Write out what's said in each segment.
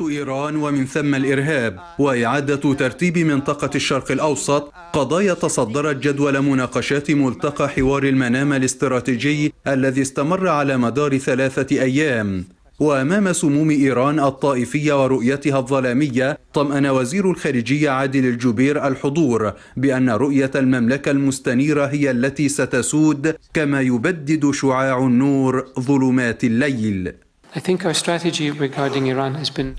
إيران ومن ثم الإرهاب وإعادة ترتيب منطقة الشرق الأوسط قضايا تصدرت جدول مناقشات ملتقى حوار المنام الاستراتيجي الذي استمر على مدار ثلاثة أيام وأمام سموم إيران الطائفية ورؤيتها الظلامية طمأن وزير الخارجية عادل الجبير الحضور بأن رؤية المملكة المستنيرة هي التي ستسود كما يبدد شعاع النور ظلمات الليل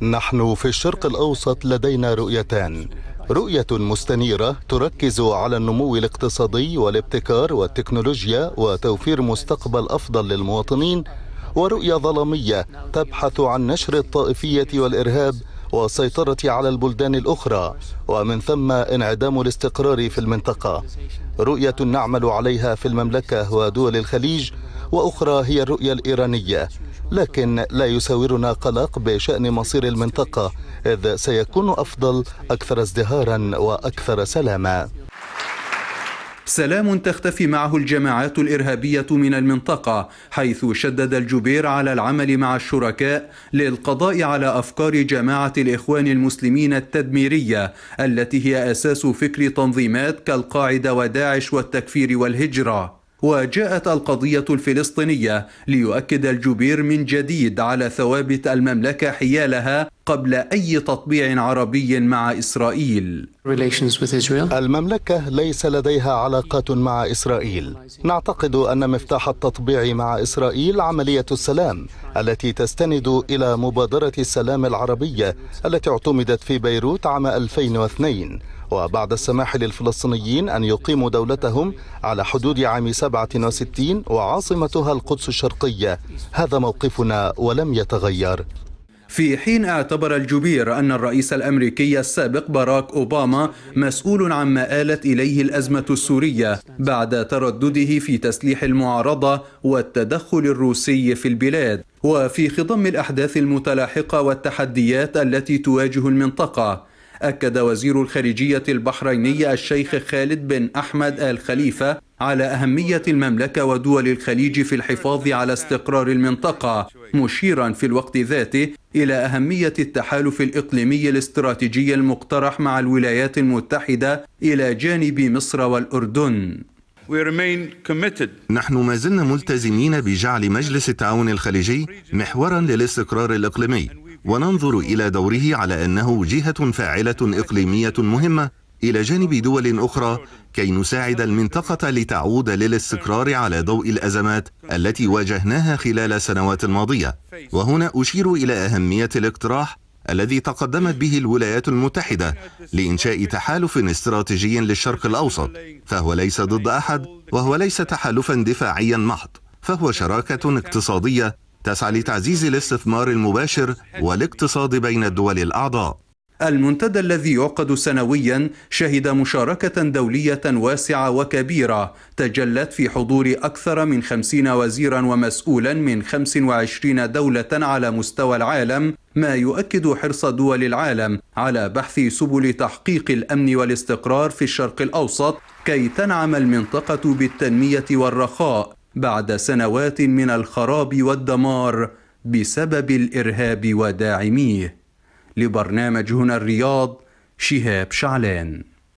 نحن في الشرق الأوسط لدينا رؤيتان رؤية مستنيرة تركز على النمو الاقتصادي والابتكار والتكنولوجيا وتوفير مستقبل أفضل للمواطنين ورؤية ظلامية تبحث عن نشر الطائفية والإرهاب والسيطرة على البلدان الأخرى ومن ثم انعدام الاستقرار في المنطقة رؤية نعمل عليها في المملكة ودول الخليج وأخرى هي الرؤية الإيرانية لكن لا يساورنا قلق بشأن مصير المنطقة إذ سيكون أفضل أكثر ازدهارا وأكثر سلاما سلام تختفي معه الجماعات الارهابيه من المنطقه حيث شدد الجبير على العمل مع الشركاء للقضاء على افكار جماعه الاخوان المسلمين التدميريه التي هي اساس فكر تنظيمات كالقاعده وداعش والتكفير والهجره وجاءت القضية الفلسطينية ليؤكد الجبير من جديد على ثوابت المملكة حيالها قبل أي تطبيع عربي مع إسرائيل المملكة ليس لديها علاقات مع إسرائيل نعتقد أن مفتاح التطبيع مع إسرائيل عملية السلام التي تستند إلى مبادرة السلام العربية التي اعتمدت في بيروت عام 2002 وبعد السماح للفلسطينيين أن يقيموا دولتهم على حدود عام 67 وعاصمتها القدس الشرقية هذا موقفنا ولم يتغير في حين اعتبر الجبير أن الرئيس الأمريكي السابق باراك أوباما مسؤول عما آلت إليه الأزمة السورية بعد تردده في تسليح المعارضة والتدخل الروسي في البلاد وفي خضم الأحداث المتلاحقة والتحديات التي تواجه المنطقة أكد وزير الخارجية البحريني الشيخ خالد بن أحمد آل خليفة على أهمية المملكة ودول الخليج في الحفاظ على استقرار المنطقة مشيرا في الوقت ذاته إلى أهمية التحالف الإقليمي الاستراتيجي المقترح مع الولايات المتحدة إلى جانب مصر والأردن نحن ما زلنا ملتزمين بجعل مجلس التعاون الخليجي محورا للاستقرار الإقليمي وننظر إلى دوره على أنه جهة فاعلة إقليمية مهمة إلى جانب دول أخرى كي نساعد المنطقة لتعود للاستقرار على ضوء الأزمات التي واجهناها خلال سنوات الماضية وهنا أشير إلى أهمية الاقتراح الذي تقدمت به الولايات المتحدة لإنشاء تحالف استراتيجي للشرق الأوسط فهو ليس ضد أحد وهو ليس تحالفا دفاعيا محض فهو شراكة اقتصادية تسعى لتعزيز الاستثمار المباشر والاقتصاد بين الدول الأعضاء المنتدى الذي يعقد سنويا شهد مشاركة دولية واسعة وكبيرة تجلت في حضور أكثر من خمسين وزيرا ومسؤولا من 25 دولة على مستوى العالم ما يؤكد حرص دول العالم على بحث سبل تحقيق الأمن والاستقرار في الشرق الأوسط كي تنعم المنطقة بالتنمية والرخاء بعد سنوات من الخراب والدمار بسبب الارهاب وداعميه لبرنامج هنا الرياض شهاب شعلان